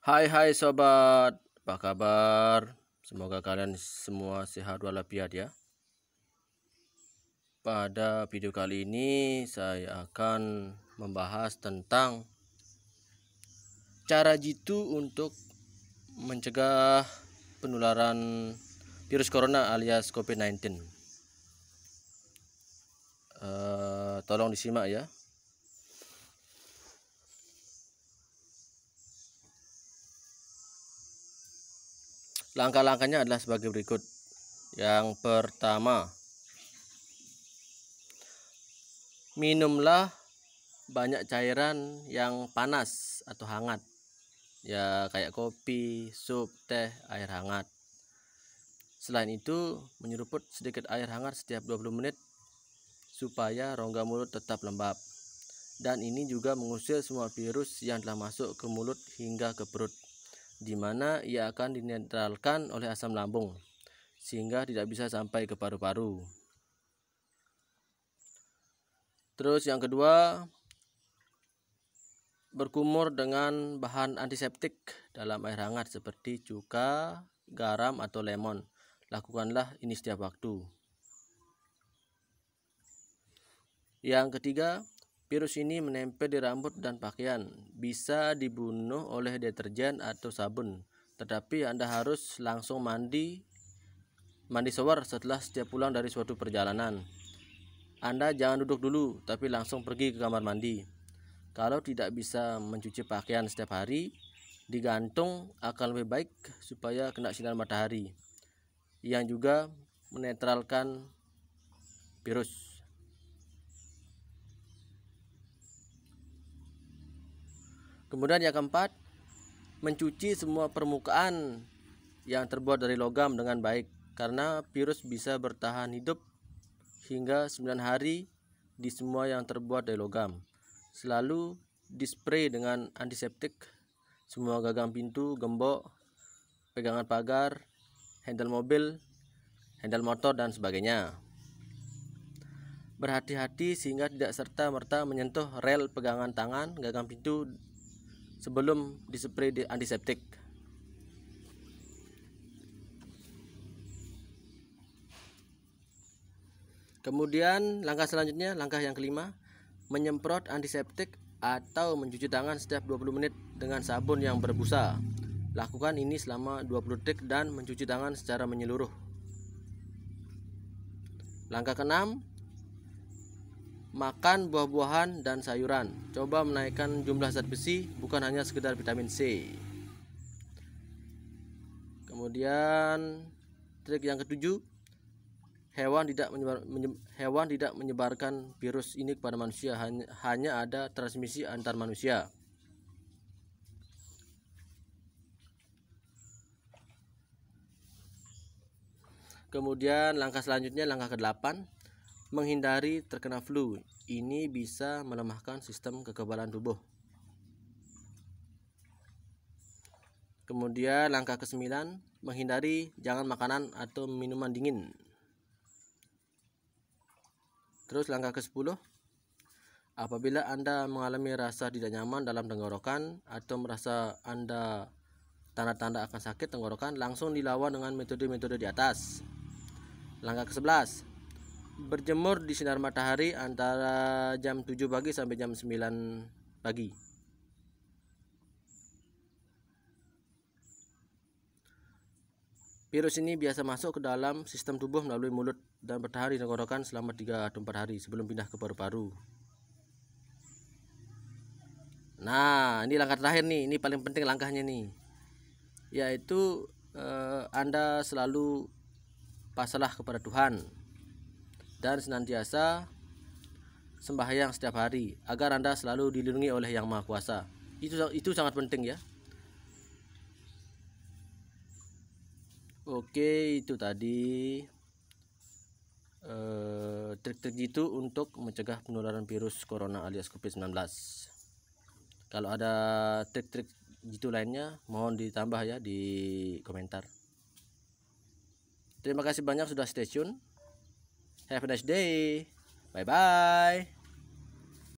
Hai hai sobat, apa kabar? Semoga kalian semua sehat walafiat ya. Pada video kali ini saya akan membahas tentang cara jitu untuk mencegah penularan virus corona alias COVID-19. Uh, eh, tolong disimak ya Langkah-langkahnya adalah sebagai berikut. Yang pertama, minumlah banyak cairan yang panas atau hangat. Ya, kayak kopi, sup, teh, air hangat. Selain itu, menyeruput sedikit air hangat setiap 20 menit supaya rongga mulut tetap lembab. Dan ini juga mengusir semua virus yang telah masuk ke mulut hingga ke perut di mana ia akan dinetralkan oleh asam lambung sehingga tidak bisa sampai ke paru-paru. Terus yang kedua, berkumur dengan bahan antiseptik dalam air hangat seperti cuka, garam, atau lemon. Lakukanlah ini setiap waktu. Yang ketiga, Virus ini menempel di rambut dan pakaian, bisa dibunuh oleh deterjen atau sabun. Tetapi Anda harus langsung mandi mandi shower setelah setiap pulang dari suatu perjalanan. Anda jangan duduk dulu, tapi langsung pergi ke kamar mandi. Kalau tidak bisa mencuci pakaian setiap hari, digantung akan lebih baik supaya kena sinar matahari yang juga menetralkan virus. Kemudian yang keempat, mencuci semua permukaan yang terbuat dari logam dengan baik karena virus bisa bertahan hidup hingga 9 hari di semua yang terbuat dari logam. Selalu dispray dengan antiseptik semua gagang pintu, gembok, pegangan pagar, handle mobil, handle motor dan sebagainya. Berhati-hati sehingga tidak serta-merta menyentuh rel pegangan tangan, gagang pintu sebelum dispray di antiseptik. Kemudian langkah selanjutnya, langkah yang kelima, menyemprot antiseptik atau mencuci tangan setiap 20 menit dengan sabun yang berbusa. Lakukan ini selama 20 detik dan mencuci tangan secara menyeluruh. Langkah keenam, makan buah-buahan dan sayuran. Coba menaikkan jumlah zat besi bukan hanya sekedar vitamin C. Kemudian trik yang ketujuh, hewan tidak menyebar, menye, hewan tidak menyebarkan virus ini kepada manusia, hanya, hanya ada transmisi antar manusia. Kemudian langkah selanjutnya langkah ke-8 Menghindari terkena flu, ini bisa melemahkan sistem kekebalan tubuh. Kemudian langkah ke-9, menghindari jangan makanan atau minuman dingin. Terus langkah ke-10, apabila Anda mengalami rasa tidak nyaman dalam tenggorokan atau merasa Anda tanda-tanda akan sakit tenggorokan, langsung dilawan dengan metode-metode di atas. Langkah ke-11, berjemur di sinar matahari antara jam 7 pagi sampai jam 9 pagi. Virus ini biasa masuk ke dalam sistem tubuh melalui mulut dan bertahan di tenggorokan selama 3 atau 4 hari sebelum pindah ke paru-paru. Nah, ini langkah terakhir nih, ini paling penting langkahnya nih. Yaitu eh, Anda selalu pasrah kepada Tuhan dan senantiasa sembahyang setiap hari agar Anda selalu dilindungi oleh Yang Maha Kuasa. Itu itu sangat penting ya. Oke, itu tadi eh, trik-trik itu untuk mencegah penularan virus corona alias COVID-19. Kalau ada trik-trik gitu lainnya mohon ditambah ya di komentar. Terima kasih banyak sudah stay tune. Have a nice day. Bye bye.